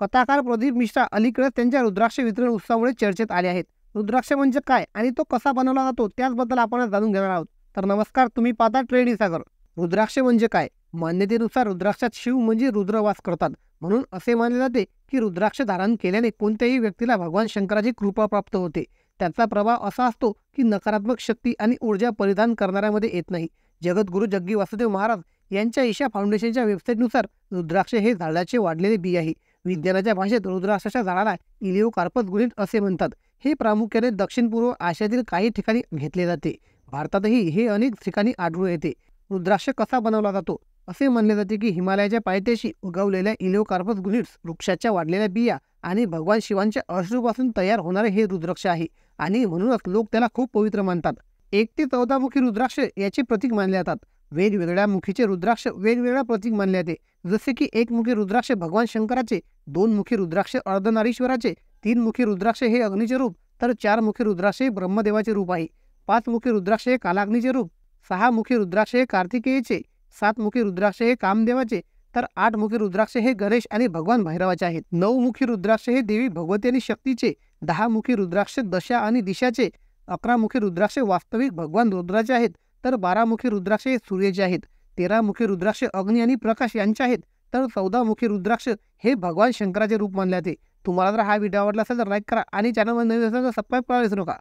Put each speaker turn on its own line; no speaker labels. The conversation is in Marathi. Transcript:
कथाकार प्रदीप मिश्रा अलीकडे त्यांच्या रुद्राक्ष वितरण उत्सवामुळे चर्चेत आले आहेत रुद्राक्ष म्हणजे काय आणि तो कसा बनवला जातो त्याचबद्दल आपण जाणून घेणार आहोत तर नमस्कार तुम्ही पाहता ट्रेडी सागर रुद्राक्ष म्हणजे काय मान्यतेनुसार रुद्राक्षात शिव म्हणजे रुद्रवास करतात म्हणून असे मानले जाते की रुद्राक्ष धारण केल्याने कोणत्याही व्यक्तीला भगवान शंकराची कृपा प्राप्त होते त्याचा प्रभाव असा असतो की नकारात्मक शक्ती आणि ऊर्जा परिधान करणाऱ्यामध्ये येत नाही जगद्गुरू जग्गी वासुदेव महाराज यांच्या ईशा फाउंडेशनच्या वेबसाईटनुसार रुद्राक्ष हे झाडाचे वाढलेले बी आहे विज्ञानाच्या भाषेत रुद्राक्षाच्या झाडाला इलिओकार्पस गुलिट असे म्हणतात हे प्रामुख्याने दक्षिण पूर्व आशियातील काही ठिकाणी घेतले जाते भारतातही हे अनेक ठिकाणी आढळून येते रुद्राक्ष कसा बनवला जातो असे मानले जाते की हिमालयाच्या पायथ्याशी उगवलेल्या इलिओकार्पस गुलिट्स वृक्षाच्या वाढलेल्या बिया आणि भगवान शिवांच्या अश्रूपासून तयार होणारे हे रुद्राक्ष आहे आणि म्हणूनच लोक त्याला खूप पवित्र मानतात एक ते चौदामुखी रुद्राक्ष याचे प्रतीक मानले जातात वेगवेगळ्या मुखीचे रुद्राक्ष वेगवेगळ्या प्रतीक मानले जाते जसे की एक मुखी रुद्राक्ष भगवान शंकराचे दोन मुखी रुद्राक्ष अर्धनारीश्वराचे तीन मुखी रुद्राक्ष हे अग्नीचे रूप तर चार मुखी रुद्राक्ष हे ब्रह्मदेवाचे रूप आहे पाच मुखी रुद्राक्ष हे कालाग्नीचे रूप सहा मुखी रुद्राक्ष हे कार्तिकेयचे सात मुखी रुद्राक्ष हे कामदेवाचे तर आठ मुखी रुद्राक्ष हे गणेश आणि भगवान भैरवाचे आहेत नऊ मुखी रुद्राक्ष हे देवी भगवती आणि शक्तीचे दहा मुखी रुद्राक्ष दशा आणि दिशाचे अकरा मुखी रुद्राक्ष वास्तविक भगवान रुद्राचे आहेत तर मुखी रुद्राक्ष हे सूर्यचे आहेत तेरा मुखी रुद्राक्ष अग्नी आणि प्रकाश यांचे आहेत तर चौदा मुखी रुद्राक्ष हे भगवान शंकराचे रूप मानले जाते तुम्हाला जर हा व्हिडिओ आवडला असेल तर लाईक करा आणि चॅनलमध्ये नवीन असेल तर सबस्क्राईब करायला नका